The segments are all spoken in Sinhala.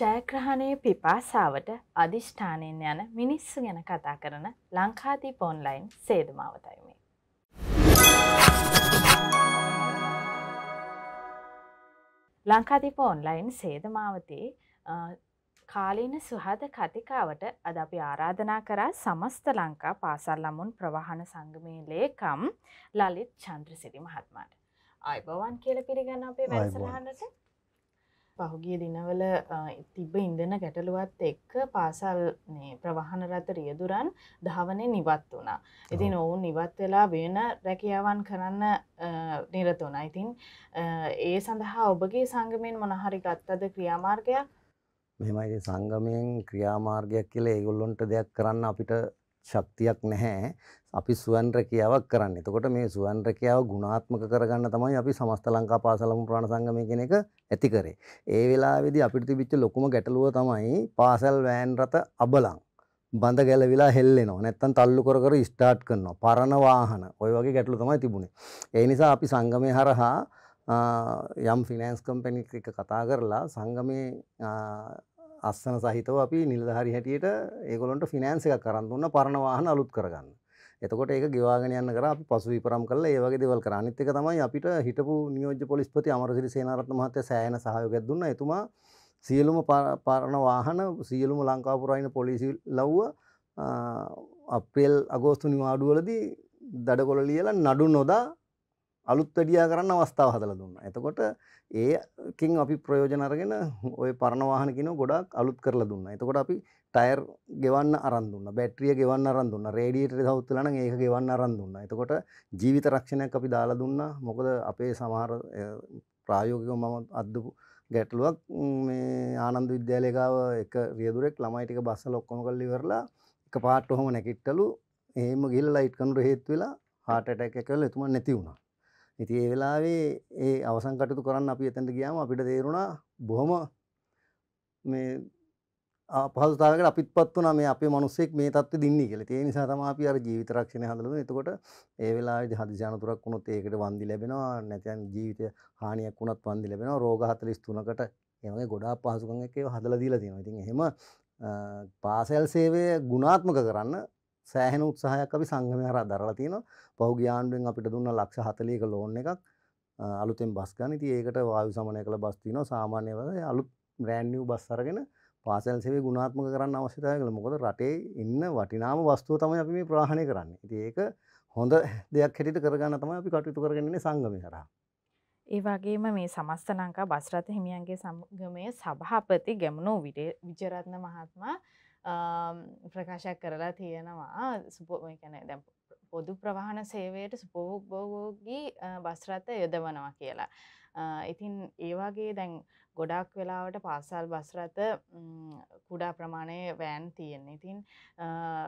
ජයග්‍රහණයේ පිපාසාවට අධිෂ්ඨානයෙන් යන මිනිස්සු ගැන කතා කරන ලංකාදීප ඔන්ලයින් සේදමාවතයි මේ. ලංකාදීප ඔන්ලයින් සේදමාවතේ කාලීන සුහද කතිකාවට අද අපි ආරාධනා කරා සමස්ත ලංකා පාසල් ළමුන් ප්‍රවාහන සංගමේ ලේකම් ලලිත් චන්ද්‍රසිරි මහත්මයාට. ආයිබවන් කියලා පිළිගන්න අපේ වැඩසටහනට. පහුගිය දිනවල තිබ ඉඳන ගැටලුවත් එක්ක පාසල් ප්‍රවහනරත රියදුරන් ධාවනය නිවත් වුණා. ඉතින් ඔවුන් නිවත් වෙලා වෙන රැකියාවන් කරන්න නිරත වුණ. ඉතින් ඒ සඳහා ඔබගේ සංගමයෙන් මොනහරි ගත්තද ක්‍රියාමාර්ගයක් මෙමයි සංගමයෙන් ක්‍රියාමාර්ගයක් කියල ඒගොල්ලොන්ට දෙයක් කරන්න අපිට ශක්තියක් නැහැ අපි සුවන් රැකියාවක් කරන්න. එතකොට මේ සුවන් රැකියාව ගුණාත්මක කරගන්න තමයි අපි සමස්ත ලංකා පාසලම ප්‍රාණ සංගමය කියන එක ඇති කරේ. ඒ වෙලාවේදී අපිට තිබිච්ච ලොකුම ගැටලුව තමයි පාසල් වෑන් රථ අබලන්. බඳ ගැලවිලා හෙල්ලෙනවා. නැත්තම් තල්ලු කර කර ස්ටාර්ට් කරනවා. පරණ වාහන. ওই වගේ ගැටලු තමයි තිබුණේ. ඒ නිසා අපි සංගමය හරහා යම් ෆිනෑන්ස් කම්පැනි එක කතා කරලා සංගමයේ අස්සන සහිතව අපි නිලධාරි හැටියට ඒගොල්ලන්ට ෆිනෑන්ස් එකක් කරන් දුන්න පරණ වාහන අලුත් කරගන්න. එතකොට ඒක ගෙවාගෙන යන්න කර අපි පසු විපරම් කරලා ඒ වගේ දේවල් කරා. අනිත් එක තමයි අපිට හිටපු නියෝජ්‍ය පොලිස්පති අමරසිරි සේනාරත්න මහත්තයා සෑහෙන සහයෝගයක් දුන්නා. එතුමා සියලුම පරණ වාහන සියලුම ලංකාපුරයින පොලිසි ලව්ව අප්‍රේල් අගෝස්තු නිවාඩුවලදී දඩකොල ලියලා නඩු නොදා අලුත් වැඩියා කරන්න අවස්ථාව හදලා දුන්නා. එතකොට ඒකින් අපි ප්‍රයෝජන අරගෙන ওই පරණ වාහන කිනෝ ගොඩාක් අලුත් කරලා දුන්නා. එතකොට අපි ටයර් ගෙවන්න අරන් දුන්නා. බැටරිය ගෙවන්න අරන් දුන්නා. රේඩියේටරේ සවුත් වෙලා නම් ඒක ගෙවන්න අරන් දුන්නා. එතකොට ජීවිත රක්ෂණයක් අපි දාලා දුන්නා. මොකද අපේ සමහර ප්‍රායෝගිකව මම අද්දුපු ගැටලුවක් මේ ආනන්ද විද්‍යාලය ගාව එක රියදුරෙක් ළමයි ටික බස්සල ඔක්කොම කරලා ඉවරලා එක පාට ඔහම නැගිට්ටලු එහෙම ගිහලා ලයිට් කනුර හේතු වෙලා heart attack එකක් වෙලා එතුමා නැති වුණා. ඉති ඒ වෙලාවේ ඒ අවසන් කටයුතු කරන්න අපි එතැට ගියාම අපිට තේරුණා බොහොම මේ පහසුතාවකට අපිත් පත් වන මේ අපේ මනුස්සෙක් මේ තත්ව දින්නේ කියලා ඒ නිසා තමයි අපි අර ජීවිත රක්ෂණය හදලා එතකොට ඒ වෙලාවේදී හදිසි අනතුරක් වුණොත් ඒකට වන්දි ලැබෙනවා නැත්නම් ජීවිත හානියක් වුණත් වන්දි ලැබෙනවා රෝග 43කට ඒ වගේ ගොඩාක් පහසුකම් එක්ක ඒව හදලා දීලා තියෙනවා. ඉතින් එහෙම පාසල් සේවය ගුණාත්මක කරන්න සෑහෙන උත්සාහයක් අපි සංගමය හරහා දරලා තියෙනවා. පහුගිය ආණ්ඩුවෙන් අපිට දුන්න ලක්ෂ 40ක ලෝන් එකක් අලුතෙන් බස් ගන්න. ඉතින් ඒකට වායු සමනය කළ බස් තියෙනවා. සාමාන්‍ය වගේ අලුත් බ්‍රෑන්ඩ් නිව් බස් අරගෙන පාසල් සේවය ගුණාත්මක කරන්න අවශ්‍යතාවය කියලා. මොකද රටේ ඉන්න වටිනාම වස්තුව තමයි අපි මේ ප්‍රවාහනය කරන්නේ. ඉතින් ඒක හොඳ දෙයක් හැටියට කරගන්න තමයි අපි කටයුතු කරගෙන ඉන්නේ සංගමය හරහා. ඒ වගේම මේ සමස්ත ලංකා බස්රථ හිමියන්ගේ සංගමයේ සභාපති ගැමුණු විජයරත්න මහත්මයා ප්‍රකාශයක් කරලා තියෙනවා සුපෝගැන දැ පොදු ප්‍රවාහන සේවයට සුපෝගෝගී බස්රත යොදවනවා කියලා. ඉතින් ඒවාගේ දැන් ගොඩක් වෙලාවට පාසල් බස්රත කුඩා ප්‍රමාණය වෑන් තියෙන ඉතින්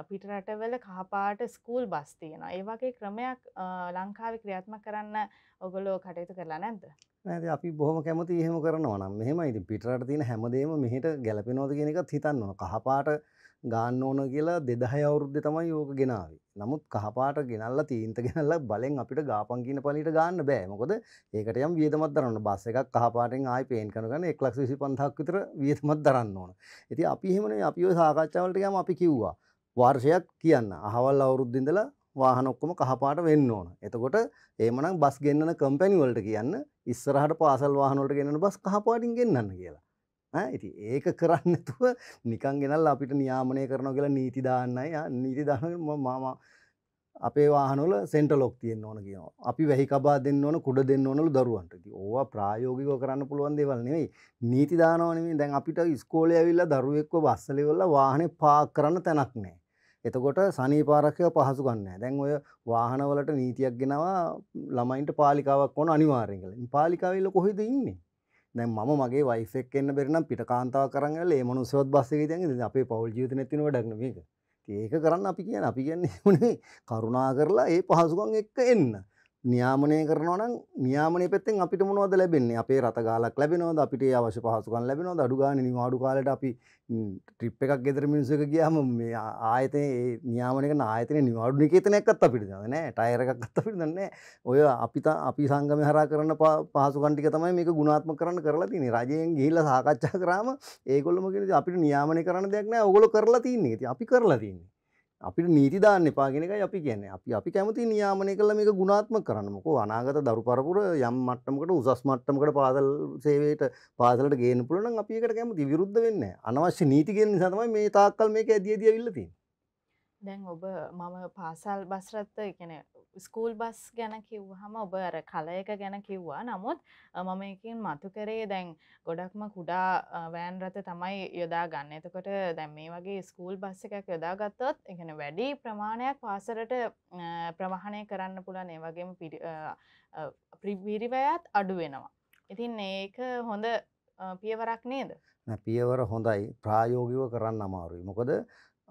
පිටරටවල කහපාට ස්කූල් බස් තියෙන ඒවගේ ක්‍රමයක් ලංකාව ක්‍රියාත්ම කරන්න ඔගොලෝ කටයුතු කරලා නැද්ද නෑ අපි බොහොම කැමති එහෙම කරනවා නම් මෙහෙමයි ඉතින් පිටරට තියෙන හැමදේම මෙහෙට ගැලපෙනවද කියන එකත් හිතන්න ඕන. කහපාට ගන්න ඕන කියලා 2000 අවුරුද්දේ තමයි ඕක ගෙනාවේ. නමුත් කහපාට ගෙනල්ලා තීන්ත ගෙනල්ලා බලෙන් අපිට ගාපන් කියන පළියට ගන්න බෑ. මොකද ඒකට යම් වියදමක් දරන්න ඕන. බස් එකක් කහපාටෙන් ආයි පේන් කරන ගමන් 125000ක් විතර වියදමක් දරන්න ඕන. ඉතින් අපි එහෙම නෙවෙයි අපි ওই සාකච්ඡා වලට ගියාම අපි කිව්වා වර්ෂයක් කියන්න. අහවල් අවුරුද්දේ ඉඳලා වාහන ඔක්කොම කහපාට වෙන්න ඕන. එතකොට එහෙමනම් බස් ගෙන්නන කම්පැනි වලට කියන්න ඉස්සරහට පාසල් වාහන වලට ගෙන්නන බස් කහපාටින් ගෙන්නන්න කියලා. ඉති ඒක කරන්න තුව නිකන් ගෙනල් අපිට නියාමනය කරන කියලා නීති දාන්නයි නීති දාන මාම අපේ වාහනල සෙන්ට ලොක් තියෙන් ඕන කියන අපි වැහිකබා දෙන්න ඕන කුඩ දෙන්න ඕනලු දරුවන්ට ඕවා ප්‍රායෝගික කරන්න පුළුවන් දෙවල් නෙවෙයි නීති දානවනේ දැන් අපිට ස්කෝලය ඇවිල්ලා දරුවෙක්ව බස්සලෙවල්ල වාහනේ පාක් කරන්න තැනක් නෑ එතකොට සනීපාරක්ෂය පහසු ගන්න දැන් ඔය වාහනවලට නීතියක් ගෙනවා ළමයින්ට පාලිකාවක් ඕන අනිවාරෙන්ගල පාලිකාවෙල්ල කොහෙද ඉන්නේ දැ ම මගේ වයිෆෙක් එන්න බෙරනම් පිට කාන්තාව කරන්න ඒ මනුසවත් බස්සක තැන් අපේ පවල් ජීත නැතිනව ඩක්නක ඒක කරන්න අපි කියන අපි කියන්නේ හනේ කරුණා කරලා ඒ පහසුකන් එක්ක එන්න නියාමනය කරනවන නියාමනය පෙත්තෙන් අපිට මොනවද ලැබෙන්නේ අපේ රතගාලක් ලැබෙනවද අපිට අවශ්‍ය පහසුකන් ලැබෙනවද අඩුගාන නිවාඩු කාලට අපි ට්‍රිප් එකක් ගෙදර මිනිසක ගියාම මේ ආයතන නියාමනක ආයතන නිවාඩු නිකේතනයක්ත් අපිට දන ටයර එකක්ත් අපිට දන්නේ ඔය අපිත අපි සංගම හර කරන පහසුකන්ටික තමයි මේක ගුණාත්ම කරන්න කරලා තින රජයෙන් ගිහිල්ල සාකච්ඡා කරාම ඒගොල්ලමගෙන අපිට නියාමනය කරන්න දෙයක්න ඔගොල කරලා තින්නේ අපි කරලා තින්නේ අපිට නීති දාන්න එපා කියන එකයි අපි කියන්නේ. අපි අපි කැමති නියාමනය කළා මේක ගුණාත්මක කරන්න. මොකෝ අනාගත දරු පරපුර යම් මට්ටමකට උසස් මට්ටමකට පාසල් සේවයට පාසලට ගේන්න පුළුවන් නම් අපි ඒකට කැමති විරුද්ධ වෙන්නේ නැහැ. අනවශ්‍ය නීති ගේන නිසා තමයි මේ තාක්කල් මේක ඇදී ඇදී අවිල්ල තියෙන්නේ. දැන් ඔබ මම පාසල් බස්රත්ත එකන ස්කූල් බස් ගැන කිව්හම ඔබ අර කලයක ගැන කිව්වා නමුත් මම එකින් මතු කරේ දැන් ගොඩක්ම කුඩා වෑන් රත තමයි යොදා ගන්න එතකොට දැන් මේ වගේ ස්කූල් බස් එකක් යොදාගත්තොත් එකන වැඩි ප්‍රමාණයක් පාසරට ප්‍රවහණය කරන්න පුළන් ඒවගේම පිරිවයත් අඩු වෙනවා. ඉතින් ඒක හොඳ පියවරක් නේද. පියවර හොඳයි ප්‍රායෝගිව කරන්න අමාරුයි මොකද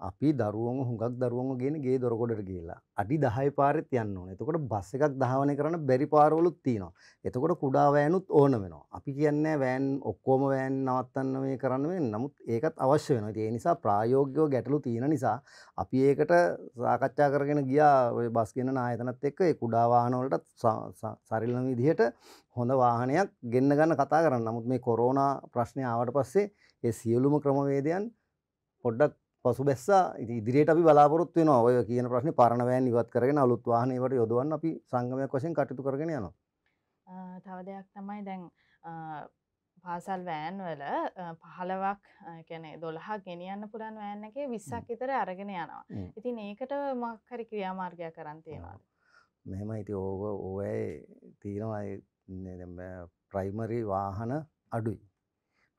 අපි දරුවම හුඟක් දරුවම ගෙන ගේ දොරකොඩට කියලා අඩි දහය පාරෙත් යන්න ඕන එතකොට බස් එකක් දහවනය කරන බැරි පාරවලුත් තියෙනවා එතකොට කුඩා වෑනුත් ඕන වෙනවා අපි කියන්නේ වෑන් ඔක්කෝම වෑන් නවත්තන්න මේ කරන්න වෙන නමුත් ඒකත් අවශ්‍ය වෙනවා ඒ නිසා ප්‍රායෝගිකව ගැටලු තියෙන නිසා අපි ඒකට සාකච්ඡා කරගෙන ගියා ඔය බස් ගෙන ආයතනත් එක්ක ඒ කුඩා වාහනවලටත් සරිලන විදිහට හොඳ වාහනයක් ගෙන්න ගන්න කතා කරන්න නමුත් මේ කොරෝනා ප්‍රශ්නය ආවට පස්සේ ඒ සියලුම ක්‍රමවේදයන් පොඩ්ඩක් පසු බැස්සා ඉති ඉදිරියට අපි බලාපොරොත්තු වෙනවා ඔය කියන ප්‍රශ්නේ පරණවෑන් ඉවත් කරගෙන අලුත් වාහනයකට යොදවන්න අපි සංගමයක් වශයෙන් කටයුතු කරගෙන යනවා. තව දෙයක් තමයි දැන් පාසල් වෑන් වල පහලවක් කැනෙ දොළහා ගෙනියන්න පුළන් වෑන් එකේ විස්සක් විතර අරගෙන යනවා. ඉතින් ඒකට මක්හරි ක්‍රියාමාර්ගය කරන්තියෙනවාද. මෙහෙම ඉති ඕව ඕවයි තීරමයි ප්‍රයිමරි වාහන අඩුයි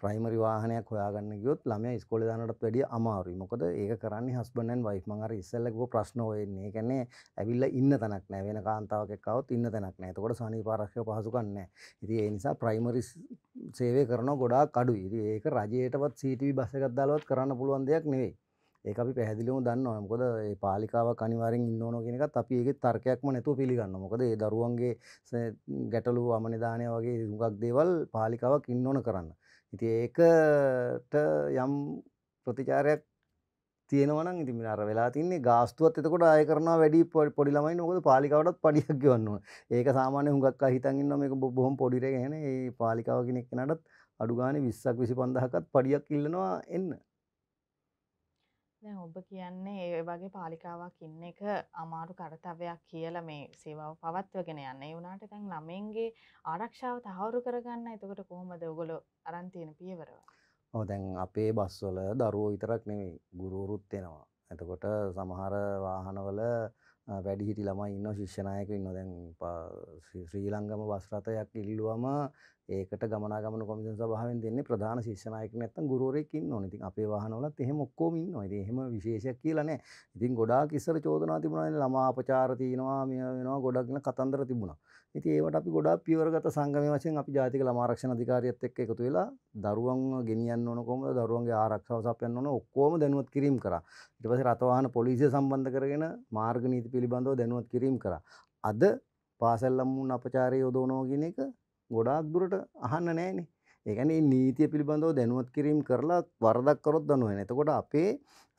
ප්‍රයිමරි වාහනයක් හොයාගන්න ගියොත් ළමයා ඉස්කෝලේ දානටත් වැඩිය අමාරුයි. මොකද ඒක කරන්නේ හස්බන්ඩ් ඇන්ඩ් වයිෆ්. මං අර ඉස්සෙල්ලා කිව්ව ප්‍රශ්න ඔයෙන්නේ. ඒ කියන්නේ ඇවිල්ලා ඉන්න තැනක් නැහැ. වෙන කාන්තාවක් එක්ක આવොත් ඉන්න තැනක් නැහැ. එතකොට සනීප ආරක්ෂක පහසුකම් නැහැ. ඉතින් ඒ නිසා ප්‍රයිමරි සේවය කරනවා ගොඩාක් අඩුයි. ඉතින් ඒක රජයටවත් CTV බස් එකක් දාලවත් කරන්න පුළුවන් දෙයක් නෙවෙයි. ඒක අපි පැහැදිලිවම දන්නවා. මොකද ඒ පාලිකාවක් අනිවාර්යෙන් ඉන්න ඕන කියන එකත් අපි ඒකේ තර්කයක්ම නැතුව පිළිගන්නවා. මොකද ඒ දරුවන්ගේ ගැටලු අමනිදානය වගේ හුඟක් දේවල් පාලිකාවක් ඉන්න ඕන කරන්න. ඉති ඒකට යම් ප්‍රතිචාරයක් තියෙනවන ඉති අර වෙලා තින්නේ ගාස්තුවත් එතකොට අය කරන වැඩි පොඩිලමයි නොකද පාලිකවටත් පඩියක් ගවන්නවා ඒක සාමානය හුඟක් හිතන්න්න මේ බොහොම පොඩිරගෙන ඒ පාලිකාව කෙනෙක් නටත් අඩුගාන විස්සක් විසි පඳහකත් පඩියක් ඉල්ලනවා එන්න දැන් ඔබ කියන්නේ ඒ වගේ පාලිකාවක් ඉන්න එක අමාරු කර්තව්‍යයක් කියලා මේ සේවාව පවත්වගෙන යන්න. ඒ වුණාට දැන් ළමෙන්ගේ ආරක්ෂාව තහවුරු කරගන්න. එතකොට කොහොමද ඔයගොල්ලෝ අරන් තියෙන පියවරව? ඔව් දැන් අපේ බස්වල දරුවෝ විතරක් නෙමෙයි ගුරුවරුත් එනවා. එතකොට සමහර වාහනවල වැඩිහිටි ළමයි ඉන්නවා ශිෂ්‍ය නායකයෝ ඉන්නවා. දැන් ශ්‍රී ලංගම බස් රථයක් ඉල්ලුවම ඒකට ගමනාගමන කොමිසම් සභාවෙන් දෙන්නේ ප්‍රධාන ශිෂ්‍ය නායකයෙක් නැත්නම් ගුරුවරයෙක් ඉන්න ඕනේ. ඉතින් අපේ වාහනවලත් එහෙම ඔක්කොම ඉන්නවා. ඉතින් එහෙම විශේෂයක් කියලා නැහැ. ඉතින් ගොඩාක් ඉස්සර චෝදනා තිබුණානේ ළමා අපචාර තියෙනවා, මෙය වෙනවා, ගොඩක් වෙන කතන්දර තිබුණා. ඉතින් ඒවට අපි ගොඩාක් පියවරගත සංගමයේ වශයෙන් අපි ජාතික ළමා ආරක්ෂණ අධිකාරියත් එක්ක එකතු වෙලා දරුවන්ව ගෙනියන්න ඕන කොහොමද, දරුවන්ගේ ආරක්ෂාව සපයන්න ඕන ඔක්කොම දැනුවත් කිරීම කරා. ඊට පස්සේ රථ වාහන පොලිසිය සම්බන්ධ කරගෙන මාර්ග නීති පිළිබඳව දැනුවත් කිරීම කරා. අද පාසල් ළමුන් අපචාරය යොදවනවා කියන එක ගොඩාක් දුරට අහන්න නෑනේ. ඒ කියන්නේ නීතිය පිළිබඳව දැනුවත් කිරීම කරලා වරදක් කරොත් දනුව වෙන. එතකොට අපේ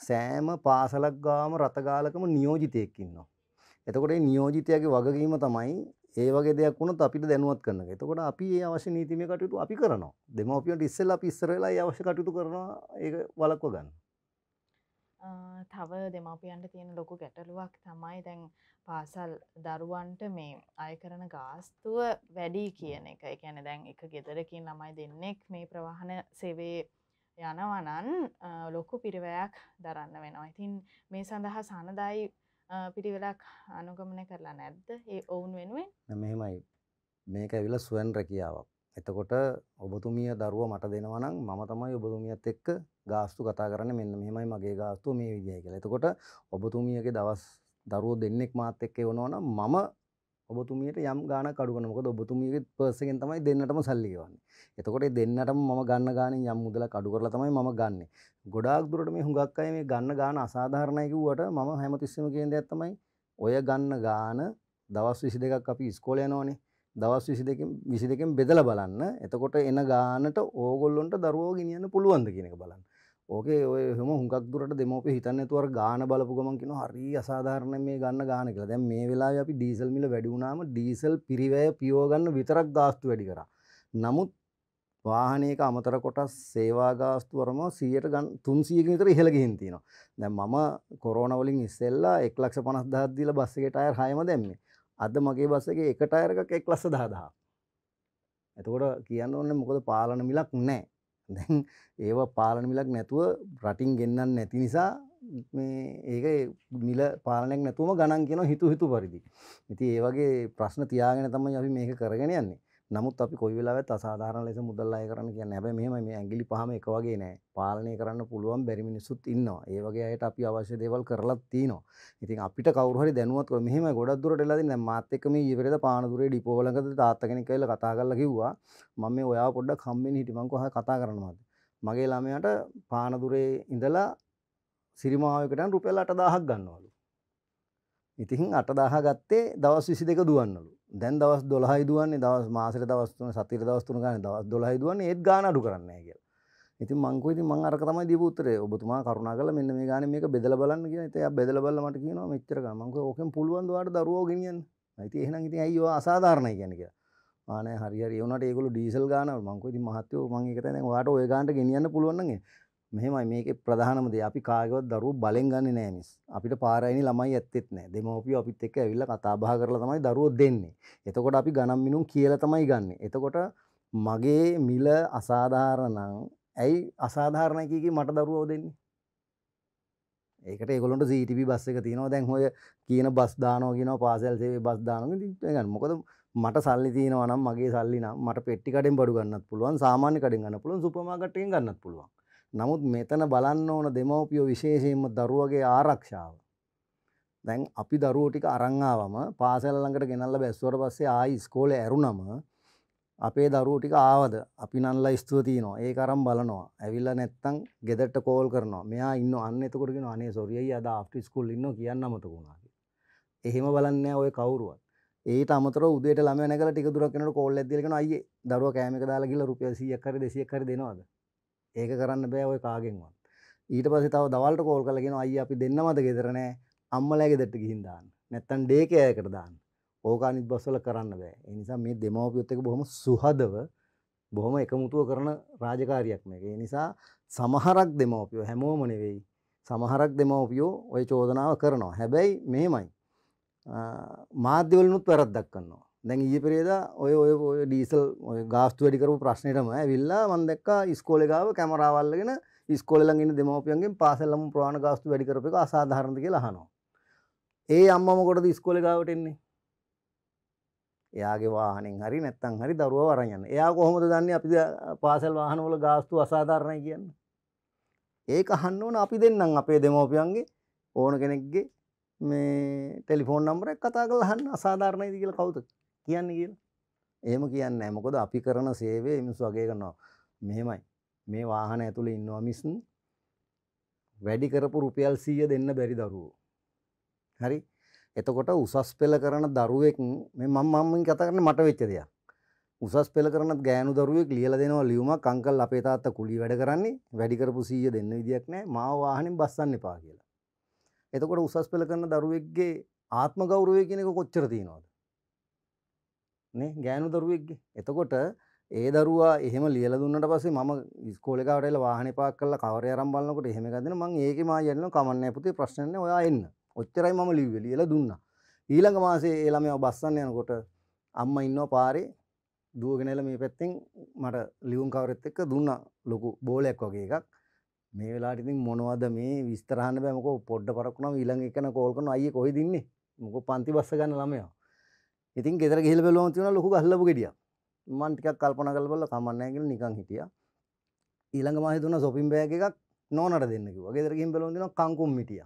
සෑම පාසලක් ගාම රතගාලකම නියෝජිතයෙක් ඉන්නවා. එතකොට මේ නියෝජිතයාගේ වගකීම තමයි ඒ වගේ දෙයක් වුණොත් අපිට දැනුවත් කරන එක. එතකොට අපි මේ අවශ්‍ය නීතිමය කටයුතු අපි කරනවා. දෙමව්පියන්ට ඉස්සෙල්ලා අපි ඉස්සර වෙලා මේ අවශ්‍ය කටයුතු කරනවා. ඒක වළක්ව ගන්න. තව දෙමපියන්ට තියෙන ලොකු ගැටලුවක් තමයි දැන් පාසල් දරුවන්ට මේ අය කරන ගාස්තුව වැඩි කියන එක එකැන දැන් එක ගෙදරකින් ළමයි දෙන්නෙක් මේ ප්‍රවාහන සෙවේ යනවනන් ලොකු පිරිවයක් දරන්න වෙනවා. ඉතින් මේ සඳහා සනදායි පිරිවෙලක් අනුගමනය කරලා නැද්ද ඒ ඔවුන් වෙනුවෙන් මෙහෙමයි මේක ඇවිල සුවන් රැකියාවක් එතකොට ඔබතුමිය දරුව මට දෙනවනම් මම තමයි ඔබතුමියත් එක්ක ගාස්තු කතා කරන්න මෙන්න මෙහෙමයි මගේ ගාස්තු මේ විදිහයි කියලා. එතකොට ඔබතුමියගේ දවස් දරුවෝ දෙන්නෙක් මාත් එක්ක එවනවනම් මම ඔබතුමියට යම් ගාණක් අඩු කරනවා. මොකද ඔබතුමියගේ පර්ස් එකෙන් තමයි දෙන්නටම සල්ලි ගෙවන්නේ. එතකොට ඒ දෙන්නටම මම ගන්න ගාණෙන් යම් මුදලක් අඩු කරලා තමයි මම ගන්නෙ. ගොඩාක් දුරට මේ හුඟක් අය මේ ගන්න ගාණ අසාධාරණයි කිව්වට මම හැමතිස්සෙම කියන දෙයක් තමයි ඔය ගන්න ගාණ දවස් 22ක් අපි ඉස්කෝලේ යනවනේ. දවස් 22කින් 22කින් බෙදලා බලන්න. එතකොට එන ගානට ඕගොල්ලොන්ට දරුවෝ ගෙනියන්න පුළුවන්ද කියන එක බලන්න. ඕකේ ඔය හැම හුඟක් දුරට දෙමෝපිය හිතන්නේ නැතුව අර ගාන බලපු ගමන් කියනවා හරි අසාධාරණ මේ ගන්න ගාන කියලා. දැන් මේ වෙලාවේ අපි ඩීසල් මිල වැඩි වුණාම ඩීසල් පිරිවැය පියව ගන්න විතරක් ගාස්තු වැඩි කරා. නමුත් වාහනයක අමතර කොටස් සේවා ගාස්තුවරම සියයට ගන් තුන්සියක විතර ඉහළ ගිහින් තියෙනවා. දැන් මම කොරෝනා වලින් ඉස්සෙල්ලා 1 ලක්ෂ 50000 දීලා බස් එකට අයර් හයම දැම්මේ. අද මගේ බස් එක එක ටයර් එකක් එක් ලස්ස දහදා. එතකොට කියන්න ඕනේ මොකද පාලන මිලක් නැහැ. දැන් ඒව පාලන මිලක් නැතුව රටින් ගෙන්නන්න නැති නිසා මේ ඒක මිල පාලනයක් නැතුවම ගණන් කියන හිතු හිතු පරිදි. ඉතින් ඒ වගේ ප්‍රශ්න තියාගෙන තමයි අපි මේක කරගෙන යන්නේ. නමුත් අපි කොයි වෙලාවෙත් අසාධාරණ ලෙස මුදල් අය කරන්න කියන්නේ. හැබැයි මෙහෙම මේ ඇඟිලි පහම එක වගේ නෑ. පාලනය කරන්න පුළුවන් බැරි මිනිස්සුත් ඉන්නවා. ඒ වගේ අයට අපි අවශ්‍ය දේවල් කරලත් තියෙනවා. ඉතින් අපිට කවුරු හරි දැනුවත් කරලා මෙහෙම ගොඩක් දුරට එලා තියෙන. දැන් මාත් එක්ක මේ ඊවරේද පානදුරේ ඩිපෝ වලකට තාත්තා කෙනෙක් ඇවිල්ලා කතා කරලා කිව්වා මම මේ ඔයාව පොඩ්ඩක් හම්බෙන්න හිටි මං කොහා කතා කරනවාද? මගේ ළමයාට පානදුරේ ඉඳලා සිරිමාවකට රුපියල් 8000ක් ගන්නවලු. ඉතිහින් අටදාහ ගත්තේ දවස් විසි දෙක දුවන්නලු දැන් දවස් දොළහයි දුවන්නේ දවස් මාසර දවස්තුන සතිර දවස්තුන ගන දවස් දොළහයි දුවන්න ඒත් ගානඩු කරන්න කිය ඉති මංකු ඉති මං අරකතම දීපුත්තරේ ඔබතුමා කරුණා කල මෙන්න මේ ගන මේක බෙදල බලන්න කිය එතය බෙදල බල මට කියන මෙච්චරක මංක ඕකෙන් පුළුවන් වාට දරුවෝ ගෙනියන් ඇති එහෙනම් ඉති ඇයි අසාධාරණය කියන කිය ආන හරිරි වනට ඒකු ඩීසල් ගාන මංකු ති මහත්තයෝ මංගේකතන වාට ඔය ගාන්ට ගෙනියන්න පුළුවන්න්නේ මෙහෙමයි මේකේ ප්‍රධානම දේ අපි කාගේවත් දරුවෝ බලෙන් ගන්නෙ නෑ මිස්. අපිට පාරයිනි ළමයි ඇත්තෙත් නෑ. දෙමව්පියෝ අපිත් එක්ක ඇවිල්ලා කතා බහ කරලා තමයි දරුවෝ දෙන්නේ. එතකොට අපි ගණන් මිනුම් කියලා තමයි ගන්නෙ. එතකොට මගේ මිල අසාධාරණ ඇයි අසාධාරණයි කී කී මට දරුවෝ දෙන්නේ? ඒකට ඒගොල්ලන්ට CTP බස් එක තියෙනවා. දැන් ඔය කියන බස් දානවා කියනවා පාසල් සේවයේ බස් දානවා. ඉතින් මොකද මට සල්ලි තියෙනවා නම් මගේ සල්ලි නම් මට පෙට්ටි කඩෙන් බඩු ගන්නත් පුළුවන්. සාමාන්‍ය කඩෙන් ගන්න පුළුවන්. සුපර් මාකට් එකෙන් ගන්නත් පුළුවන්. නමුත් මෙතන බලන්න ඕන දෙමව්පියෝ විශේෂයෙන්ම දරුවගේ ආරක්ෂාව. දැන් අපි දරුවෝ ටික අරන් ආවම පාසල ළඟට ගෙනල්ලා බැස්සුවට පස්සේ ආයි ඉස්කෝලේ ඇරුණම අපේ දරුවෝ ටික ආවද අපි නන්ලා ස්තුව තියනවා. ඒක අරන් බලනවා. ඇවිල්ලා නැත්තම් ගෙදරට කෝල් කරනවා. මෙයා ඉන්නව අන්න එතකොට කියනවා අනේ සෝරි අයියා අද ආෆ්ටර් ස්කූල් ඉන්නවා කියන්න අමතක වුණා කියලා. එහෙම බලන්නේ ඔය කවුරුවත්. ඒට අමතර උදේට ළමයා නැගලා ටික දුරක් යනකොට කෝල් එකක් දීලා කියනවා අයියේ දරුවා කෑම එක දාලා ගිහලා රුපියල් 100ක් හරි 200ක් හරි දෙනවද? ඒක කරන්න බෑ ඔය කාගෙන්වත් ඊට පස්සේ තව දවල්ට කෝල් කරලා කියනවා අයියා අපි දෙන්නමද ගෙදර නෑ අම්මලා ගෙදරට ගිහින් දාන්න නැත්තම් ඩේ කෙයාර් එකට දාන්න ඕක අනිත් බස් වල කරන්න බෑ ඒ නිසා මේ දෙමව්පියොත් එක බොහොම සුහදව බොහොම එකමුතුව කරන රාජකාරියක් මේක ඒ නිසා සමහරක් දෙමව්පියෝ හැමෝම නෙවෙයි සමහරක් දෙමව්පියෝ ඔය චෝදනාව කරනවා හැබැයි මෙහෙමයි මාධ්‍යවලනුත් වැරද්දක් කරනවා දැන් ඊය පෙරේදා ඔය ඔය ඔය ඩීසල් ඔය ගාස්තු වැඩි කරපු ප්‍රශ්නෙටම ඇවිල්ලා මම දැක්කා ඉස්කෝලේ ගාව කැමරාව අල්ලගෙන ඉස්කෝලේ ළඟ ඉන්න දෙමව්පියන්ගෙන් පාසල් ළම ප්‍රාණ ගාස්තු වැඩි කරපු එක අසාධාරණද කියලා අහනවා. ඒ අම්මා මොකටද ඉස්කෝලේ ගාවට එන්නේ? එයාගේ වාහනෙන් හරි නැත්තම් හරි දරුවව අරන් යන්න. එයා කොහොමද දන්නේ අපි පාසල් වාහනවල ගාස්තු අසාධාරණයි කියන්නේ? ඒක අහන්න ඕන අපි දෙන්නම් අපේ දෙමව්පියන්ගේ ඕන කෙනෙක්ගේ මේ ටෙලිෆෝන් නම්බරයක් කතා කරලා අහන්න අසාධාරණයිද කියලා කවුද? කියන්නේ කියලා. එහෙම කියන්නේ නැහැ. මොකද අපි කරන සේවය මිනිස්සු අගය කරනවා. මෙහෙමයි. මේ වාහන ඇතුලේ ඉන්නවා මිස් වැඩි කරපු රුපියල් 100 දෙන්න බැරි දරුවෝ. හරි? එතකොට උසස් පෙළ කරන දරුවෙක් මේ මම මම කතා කරන්නේ මට වෙච්ච දෙයක්. උසස් පෙළ කරන ගෑනු දරුවෙක් ලියලා දෙනවා ලියුමක් අංකල් අපේ තාත්තා කුලී වැඩ කරන්නේ වැඩි කරපු 100 දෙන්න විදියක් නැහැ මාව වාහනෙන් බස්සන්න එපා කියලා. එතකොට උසස් පෙළ කරන දරුවෙක්ගේ ආත්ම ගෞරවය කියන එක කොච්චර තියෙනවද? ගෑනු දරුවෙක්ගේ එතකොට ඒ දරවා එහෙම ලියල දුන්නට පසේ ම ස්කෝලකාටල වාහන පාක් කල කවරය රම්බලකට එහෙමකදන මං ඒක මා යන්න කමන්න පුති ප්‍රශ්න ඔයා එන්න ඔච්චරයි ම ලිව ලියල දුන්න ඊළඟ මාසේ ඒළම බස්සන්න යනකොට අම්ම ඉන්න පාරේ දුවගෙනල මේ පැත්තෙන් මට ලියුම් කවරෙත් එක්ක දුන්න ලොකු බෝලයක් වගේ එකක් මේ වෙලාටිතින් මොනවද මේ විස්තරහන්න බෑමක පොඩ්ඩ පරක්ුණම ඊළඟ එකන කෝල්කන අය කොහෙ දින්නේ මොක පන්ති බස්ස ගන්න ළමයා ඉතින් ගෙදර ගිහිල් බැලුවම තියෙනවා ලොකු ගහලපු ගෙඩියක්. මම ටිකක් කල්පනා කරලා බලලා කමක් නැහැ කියලා නිකන් හිටියා. ඊළඟ මාසේ දුන්න shopping bag එකක් නෝනට දෙන්න කිව්වා. ගෙදර ගිහින් බැලුවම තියෙනවා කංකුම් මිටියක්.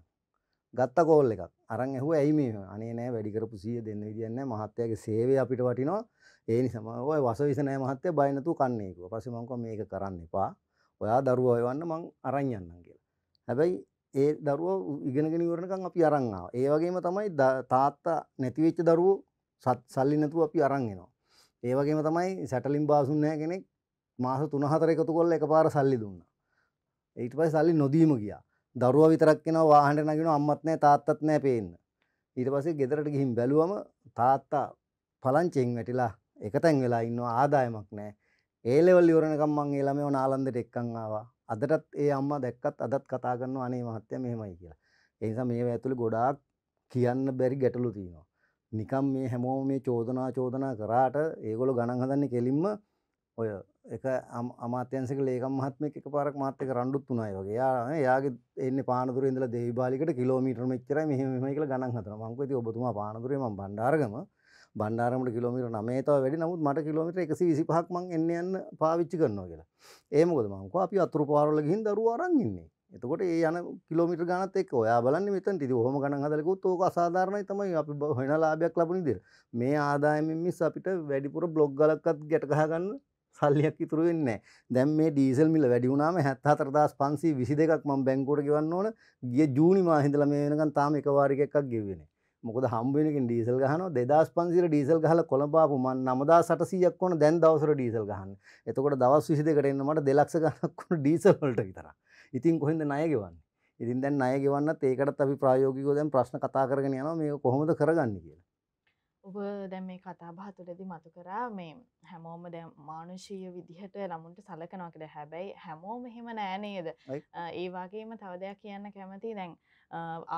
ගත්ත කෝල් එකක්. අරන් ඇහුවා ඇයි මේ? අනේ නෑ වැඩි කරපු 100 දෙන්න විදියක් නෑ. මහත්තයාගේ සේවය අපිට වටිනවා. ඒ නිසා මම ඔය වසවිස නෑ මහත්තයා බය නැතුව කන්නේ කිව්වා. පස්සේ මම කිව්වා මේක කරන්න එපා. ඔයා දරුවා හොයවන්න මං අරන් යන්නම් කියලා. හැබැයි ඒ දරුවා ඉගෙනගෙන ඉවරනකම් අපි අරන් ආවා. ඒ වගේම තමයි තාත්තා නැති වෙච්ච දරුවෝ සල්ලි නැතුව අපි අරන් එනවා. ඒ වගේම තමයි සැටලින් බාසුන් නැහැ කෙනෙක් මාස 3-4 එකතු කරලා එකපාර සල්ලි දුන්නා. ඊට පස්සේ සල්ලි නොදීම ගියා. දරුවා විතරක් එනවා වාහනේ නගිනවා අම්මත් නැහැ තාත්තත් නැහැ පේන්න. ඊට පස්සේ ගෙදරට ගිහින් බැලුවම තාත්තා පලංචෙන් වැටිලා එකතැන් වෙලා ඉන්නවා ආදායමක් නැහැ. ඒ ලෙවල් ඉවරනකම් මං ඒ ළමයව නාලන්දට එක්කන් ආවා. අදටත් ඒ අම්මා දැක්කත් අදත් කතා කරනවා අනේ මහත්තයා මෙහෙමයි කියලා. ඒ නිසා මේවා ඇතුලේ ගොඩාක් කියන්න බැරි ගැටලු තියෙනවා. නිකම් මේ හැමෝම මේ චෝදනා චෝදනා කරාට ඒගොල්ලෝ ගණන් හදන්නේ කෙලින්ම ඔය එක අමාත්‍යංශක ලේකම් මහත්මයෙක් එකපාරක් මාත් එක්ක රණ්ඩුත් උනායි වගේ. එයා එයාගේ එන්නේ පානදුරේ ඉඳලා දේවිපාලිකට කිලෝමීටර මෙච්චරයි මෙහෙම මෙහෙමයි කියලා ගණන් හදනවා. මම කිව්වා ඉතින් ඔබතුමා පානදුරේ මම බණ්ඩාරගම බණ්ඩාරමට කිලෝමීටර් 9 තව වැඩි. නමුත් මට කිලෝමීටර් 125ක් මං එන්න යන්න පාවිච්චි කරනවා කියලා. ඒ මොකද මම කිව්වා අපි අතුරු පාරවල ගිහින් දරුවෝ අරන් ඉන්නේ. එතකොට ඒ යන කිලෝමිට ගනත් එක් ඔයා බලන්න මෙතන් ති හොම ගන හදලකුත් ඕක අසාධාරණයි තමයි අපි හොෙන ලාභයක් ලබනිද මේ ආදායමෙන් මිස් අපිට වැඩිපුර බ්ලොග් ගලක්කත් ගැටගහගන්න සල්ලියක් ඉතුරු වෙන්නේ දැන් මේ ඩීසල් මිල වැඩි වුණාම 74500 22ක් මම බැංකුවට ගෙවන්න ඕන ගිය ජූනි මාසේ ඉඳලා මේ වෙනකන් තාම එකවාරික එකක් ගෙව්වේ නැහැ මොකද හම්බ වෙන එකෙන් ඩීසල් ගහනවා 2500 ඩීසල් ගහලා කොළඹ ආපු මම 9800ක් වුණ දැන් දවසට ඩීසල් ගහන්න එතකොට දවස් 22කට එන්න මට 2 ලක්ෂ ගණනක් වුණ ඩීසල් වලට විතරක් ඉතින් කොහෙන්ද ණය ගෙවන්නේ? ඉතින් දැන් ණය ගෙවන්නත් ඒකටත් අපි ප්‍රායෝගිකව දැන් ප්‍රශ්න කතා කරගෙන යනවා මේක කොහොමද කරගන්නේ කියලා. ඔබ දැන් මේ කතා බහ තුළදී මතු කරා මේ හැමෝම දැන් මානුෂීය විදිහට ළමුන්ට සලකනවා කියලා. හැබැයි හැමෝම එහෙම නෑ නේද? ඒ වගේම තව දෙයක් කියන්න කැමතියි දැන්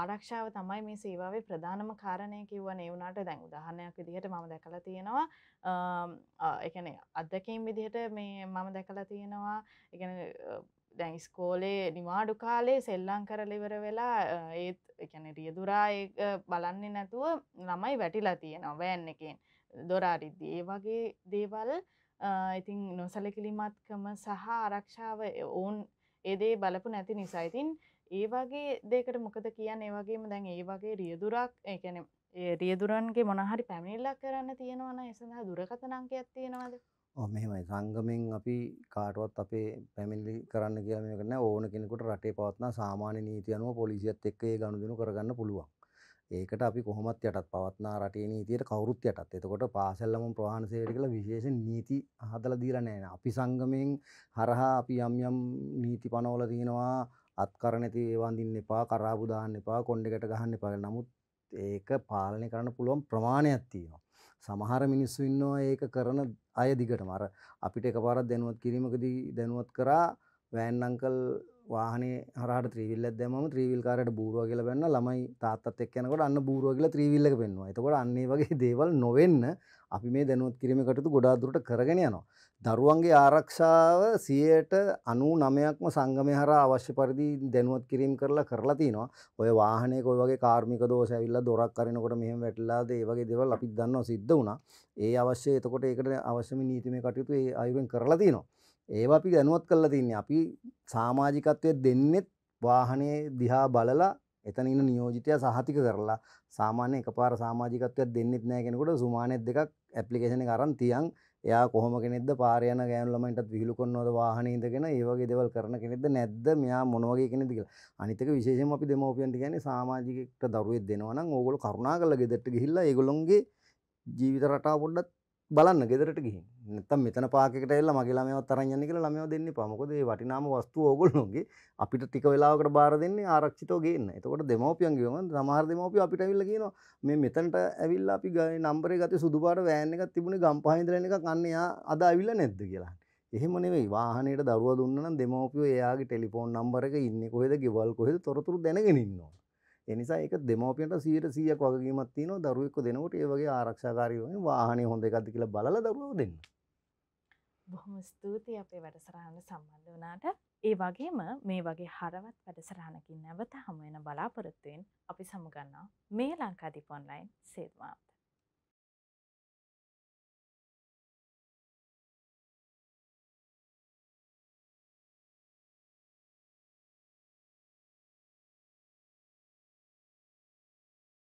ආරක්ෂාව තමයි මේ සේවාවේ ප්‍රධානම කාරණය කිව්වා නේ වුණාට දැන් උදාහරණයක් විදිහට මම දැකලා තියෙනවා ඒ කියන්නේ අත්දැකීම් විදිහට මේ මම දැකලා තියෙනවා ඒ කියන්නේ දැන් ස්කෝලේ නිවාඩු කාලේ සෙල්ලං කරලිවර වෙලා ඒත් එකන රියදුරාය බලන්නේ නැතුව ළමයි වැටිලා තියෙනවා වෑන් එකෙන් දොරාරිද්දි ඒ වගේ දේවල් ඉතින් නොසලකිලිමත්කම සහ ආරක්ෂාව ඔවුන් ඒදේ බලපු නැති නිසායිතින් ඒ වගේ දෙකට මොකද කියන්න ඒ වගේම දැන් ඒ වගේ රියදුරක් එකන රියදුරන්ගේ මොනහරි පැමිණිල්ලක් කරන්න තියෙනවන එසඳහා දුරකතනංකයක් තියෙනවාද ඔව් මෙහෙමයි සංගමෙන් අපි කාටවත් අපේ පැමිණිලි කරන්න කියලා මේක නෑ ඕන කෙනෙකුට රටේ පවත්නා සාමාන්‍ය නීති අනුව පොලිසියත් එක්ක ඒ ගනුදෙනු කරගන්න පුළුවන්. ඒකට අපි කොහොමත් යටත් පවත්නා රටේ නීතියට කවුරුත් යටත්. එතකොට පාසල්ලම ප්‍රවාහන සේවයට කියලා විශේෂ නීති හදලා දීලා නැහැ. අපි සංගමයෙන් හරහා අපි යම් යම් නීති පනවලා තිනවා අත්කර නැති ඒවා අඳින්න එපා, කරාබු දාන්න එපා, කොණ්ඩෙකට ගහන්න එපා. නමුත් ඒක පාලනය කරන්න පුළුවන් ප්‍රමාණයක් තියෙනවා. සමහර මිනිස්සු ඉන්නවා ඒක කරන අය දිගටම අර අපිට එකපාරක් දැනුවත් කිරීමකදී දැනුවත් කරා වෑන් අංකල් වාහනේ හරහට ත්‍රීවිල්ලක් දැම්මම ත්‍රීවිල් කාරයට බූරුවා කියලා බැන්න ළමයි තාත්තත් එක්ක යනකොට අන්න බූරුවා කියලා ත්‍රීවිල් එක පෙන්වනවා. එතකොට අන්න ඒ වගේ දේවල් නොවෙන්න අපි මේ දැනුවත් කිරීමේ කටයුතු ගොඩාක් දුරට කරගෙන යනවා. දරුවන්ගේ ආරක්ෂාව 99%ක්ම සංගමය හරහා අවශ්‍ය පරිදි දැනුවත් කිරීම කරලා කරලා තිනවා. ඔය වාහනේ කොයි වගේ කාර්මික දෝෂ ඇවිල්ලා දොරක් අරිනකොට මෙහෙම වැටලාද ඒ වගේ දේවල් අපිත් දන්නවා සිද්ධ වුණා. ඒ අවශ්‍ය එතකොට ඒකට අවශ්‍යම නීතිමය කටයුතු ඒ අයුරින් කරලා තිනවා. ඒවා අපි දැනුවත් කරලා තින්නේ අපි සමාජිකත්වය දෙන්නෙත් වාහනේ දිහා බලලා එතන ඉන්න නියෝජිතයා සහතික කරලා සාමාන්‍ය එකපාර සමාජිකත්වයක් දෙන්නෙත් නැහැ කෙනෙකුට සුමානෙත් දෙකක් ඇප්ලිකේෂන් එක අරන් තියන් එයා කොහොම කෙනෙක්ද පාරේ යන ගෑනු ළමයින්ටත් විහිළු කරනවද වාහනේ ඉඳගෙන ඒ වගේ දේවල් කරන කෙනෙක්ද නැද්ද මෙයා මොන වගේ කෙනෙක්ද කියලා. අනිත් එක විශේෂයෙන්ම අපි දෙමෝපියන්ට කියන්නේ සමාජිකෙක්ට දරුවෙක් දෙනවා නම් ඕගොල්ලෝ කරුණා කරලා ගෙදරට ගිහිල්ලා ඒගොල්ලොන්ගේ ජීවිත රටාව පොඩ්ඩක් බලන්න ගෙදරට ගිහින් නැත්තම් මෙතන පාකෙට එල්ල මගේ ළමයව තරන් යන්න කියලා ළමයව දෙන්න එපා. මොකද මේ වටිනාම වස්තුව ඕගොල්ලෝගේ අපිට ටික වෙලාවකට බාර දෙන්නේ ආරක්ෂිතව ගේන්න. එතකොට දෙමව්පියන් ගියම සමහර දෙමව්පියෝ අපිට ඇවිල්ලා කියනවා මේ මෙතනට ඇවිල්ලා අපි නම්බරේ ගත්තේ සුදු පාට වෑන් එකක් තිබුණේ ගම්පහ ඉඳලා එන එකක් අන්න එයා අද ඇවිල්ලා නැද්ද කියලා. එහෙම නෙවෙයි වාහනයට දරුවා දුන්න නම් දෙමව්පියෝ එයාගේ ටෙලිෆෝන් නම්බර එක ඉන්නේ කොහෙද ගෙවල් කොහෙද තොරතුරු දැනගෙන ඉන්නවා. එනිසා ඒක දෙමෝපියන්ට 100ට 100ක් වගකීමක් තියෙනවා දරුවෝ එක්ක දෙනකොට ඒ වගේ ආරක්ෂාකාරී වගේ වාහනේ හොඳ එකක්ද කියලා බලලා දරුවව දෙන්න. බොහොම ස්තුතියි අපේ වැඩසටහනට සම්බන්ධ වුණාට. ඒ වගේම මේ වගේ හරවත් වැඩසටහනකින් නැවත හමු වෙන බලාපොරොත්තුවෙන් අපි සමුගන්නවා මේ ලංකාදීප ඔන්ලයින් සේවාවත්.